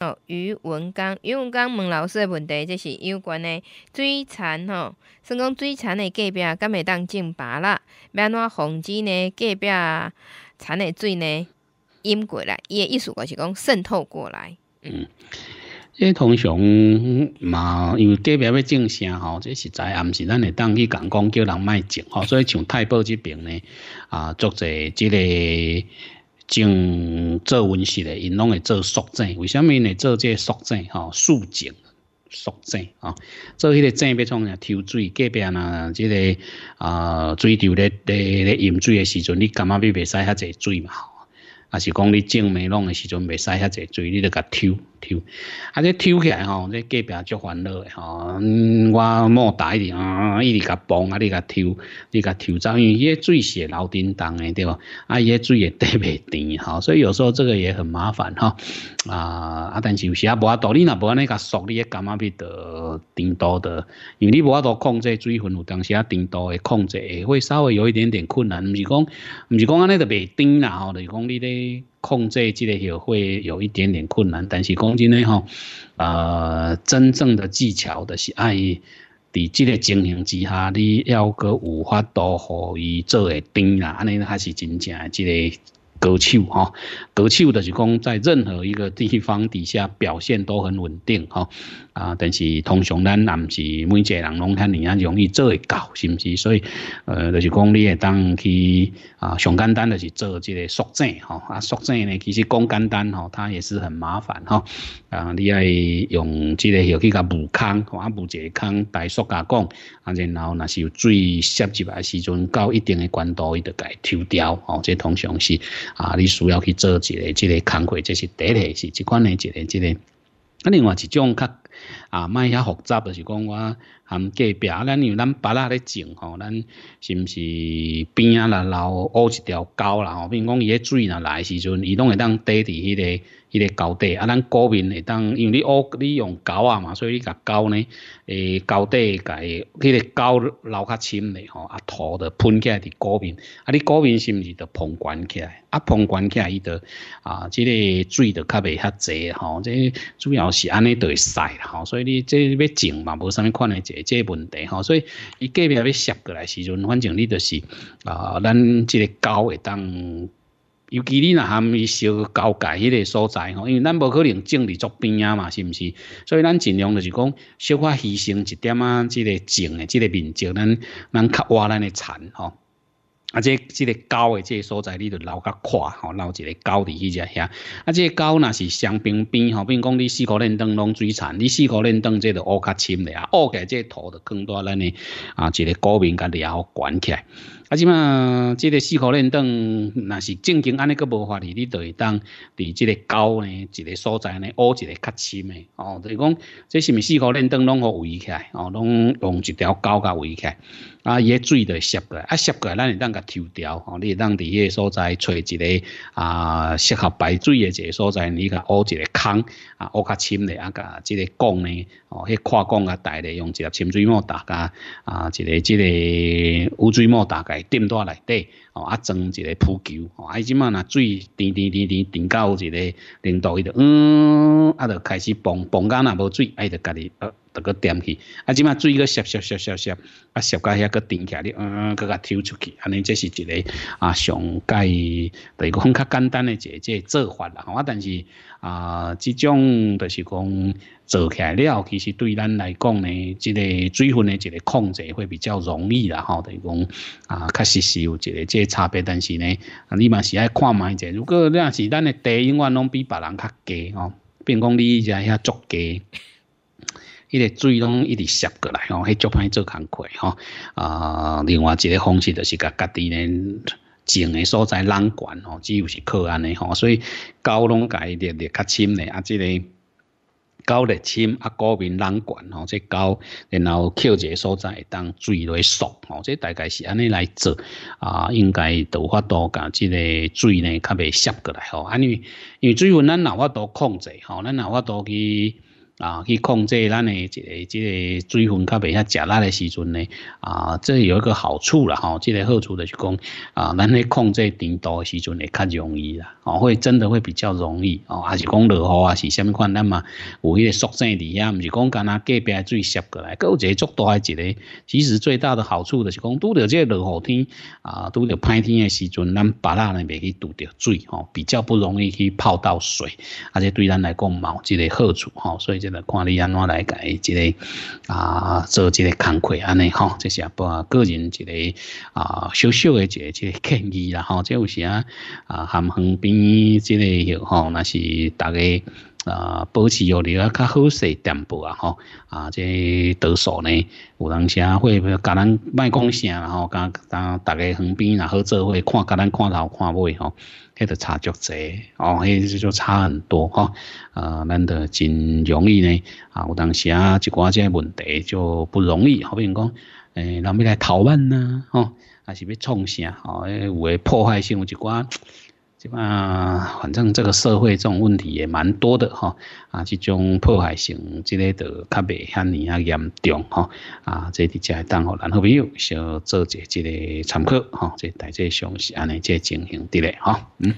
哦，余文刚，余文刚问老师的问题，这是有关的水产吼，先讲水产的隔壁敢会当种芭拉？要安怎防止呢？界边产的水呢，淹过来？伊的意思就是讲渗透过来。嗯，这通常嘛，因为隔壁要种啥哦，这是在，也毋是咱会当去讲讲叫人卖种吼，所以像太保这边呢，啊，做在这个。种做温室的，因拢会做塑净。为什么呢？做这塑净吼，塑净塑净啊，做迄个净要创啥？抽水隔壁啦，即个啊，水流咧咧咧饮水的时阵，你干嘛袂袂使遐济水嘛？啊，是讲你种梅弄的时阵袂使遐济水，你得甲抽。啊！这抽起来吼，这隔壁足烦恼的吼。我冇大滴，啊！伊直甲蹦，啊！你甲抽，你甲抽走。伊个水是老叮当的，对无啊！伊个水会滴袂滴，吼。所以有时候这个也很麻烦哈。啊啊！但是有时啊，无啊道理，若无安尼甲熟诶感觉必得叮多的？因为你无啊多控制水分，有当时啊叮多的控制，会稍微有一点点困难。唔是讲，唔是讲安尼就袂滴啦，吼！就是讲你咧。控制即个也会有一点点困难，但是讲真嘞吼，呃，真正的技巧的是爱，伫即个情形之下，你要个有法度互伊做会定啦，安尼还是真正即个。高手哈，高手就是讲在任何一个地方底下表现都很稳定哈啊，但是通常咱也不是每一个人拢能人啊容易做会到，是不是？所以呃，就是讲你也当去啊，上简单的是做这个缩整哈啊，缩整呢其实讲简单哈，它也是很麻烦哈。啊！你爱用这个叫去甲木糠、黄木个空，大刷甲讲，啊，然后那是有水摄入来时阵，到一定的悬度，伊就该抽掉。哦，这通常是啊，你需要去做一个这个工序，这是第一是这款的，一个这个。啊，另外一种较啊，卖遐复杂就是讲我含隔壁，咱因为咱别啦咧种吼，咱是毋是边啊啦，留挖一条沟啦吼。比如讲，伊咧水呐来时阵，伊拢会当底伫迄个迄个高地，啊，咱股面会当，因为你挖你用沟啊嘛，所以你甲沟呢，诶，高地甲迄个沟留较深咧吼，啊，土就喷起来伫股面，啊，你股面是毋是就膨悬起来？啊，膨悬起来伊就啊，即个水就较袂遐济吼，这主要是安尼都会晒啦。好，所以你这要种嘛，无啥物款诶，即个问题吼。所以伊隔壁要摔过来时阵，反正你就是啊，咱即个高会当，尤其你那含伊烧高界迄个所在吼，因为咱无可能种伫左边啊嘛，是不是？所以咱尽量就是讲，小可牺牲一点啊，即个种诶，即个面积，咱咱较挖咱诶田吼。啊，即即个沟的即个所在，你著留较宽吼，留一个沟伫去只遐。啊，即个沟那是上边边吼，比如讲你四个人当拢水产，你四个人灯即著就挖较深嘞啊，挖个即个土就更多咱呢。啊，一个高民家里悬好管起来。啊，即嘛，即个四颗链灯，若是正经安尼个无法哩，你就会当伫即个沟呢，一个所在呢，挖一个较深的哦，就是讲，即是毋是四颗链灯拢互围起来，哦，拢用一条沟甲围起来。啊，的水就吸过来，啊，吸过来，咱会当甲抽掉。哦，你会当伫迄个所在找一个啊，适合排水的一个所在，你甲挖一个坑，啊，挖较深的啊甲即个缸呢，哦，迄跨缸啊大咧，用一粒深水膜搭甲啊，一个即个污水膜搭个。来垫多内底，哦啊装一个浮球，哦，啊，即马那水滴滴滴滴，滴到一个领导伊就嗯，啊，就开始泵泵干若无水，哎，就家己。一个点去，啊，即码水个少少少少少，啊，少到遐个顶起哩，嗯，个个抽出去，安尼这是一个啊，上界，就讲较简单的一个即做法啦，吼，但是啊，即种就是讲做起来了，其实对咱来讲呢，即个水分的一个控制会比较容易啦，吼，就讲啊，确实是有一个即差别，但是呢，你嘛是爱看卖者，如果那是咱的茶永远拢比别人较低哦，变讲你一下遐足低。伊个水拢一直吸过来吼，迄足歹做工课吼。啊，另外一个方式就是甲家己呢种的所在人管吼，只有是靠安尼吼。所以沟拢家己的，的较深的啊，即个狗的深啊，高面人管吼，这狗然后扣一个所在当水来锁吼，这大概是安尼来做啊，应该都有法度少，即个水呢较袂渗过来吼，安尼因为水温咱哪法度控制吼，咱哪法度去。啊，去控制咱的这个这个水分，较袂遐食力的时阵呢，啊，这有一个好处啦，吼，这个好处就是讲，啊，咱咧控制甜度的时阵会较容易啦，哦，会真的会比较容易哦，还是讲落雨啊，是虾米款？咱嘛有迄个塑性伫遐，唔是讲干阿隔壁水渗过来，有一个足大一个。其实最大的好处就是讲，拄着这落雨天，啊，拄着歹天的时阵，咱别人嚟袂去拄着水，吼，比较不容易去泡到水，而且对咱来讲毛这个好处，吼，所以。看你安怎来改，即个啊做即个工课安尼吼，这些不个人一个啊小小的即个建议啦吼，即有时啊啊含旁边即个吼，那是大家。啊，保持有你啊较好势淡薄啊吼，啊，这多数呢，有当时会甲咱卖讲啥，然后甲甲大家横边然后做伙看甲咱看头看尾吼，迄个差足侪哦，迄就差很多吼，啊，咱就真容易呢，啊，有当时啊一寡这问题就不容易，好比讲，诶，人要来偷难呐吼，还是要创啥哦，因有诶破坏性有一寡。即马反正这个社会这种问题也蛮多的哈，啊，这种破坏性，即个都较袂遐尔啊严重哈，啊，即伫只当互咱好朋友，小做者即个参考哈，即大致上是安尼即情形伫咧哈，嗯。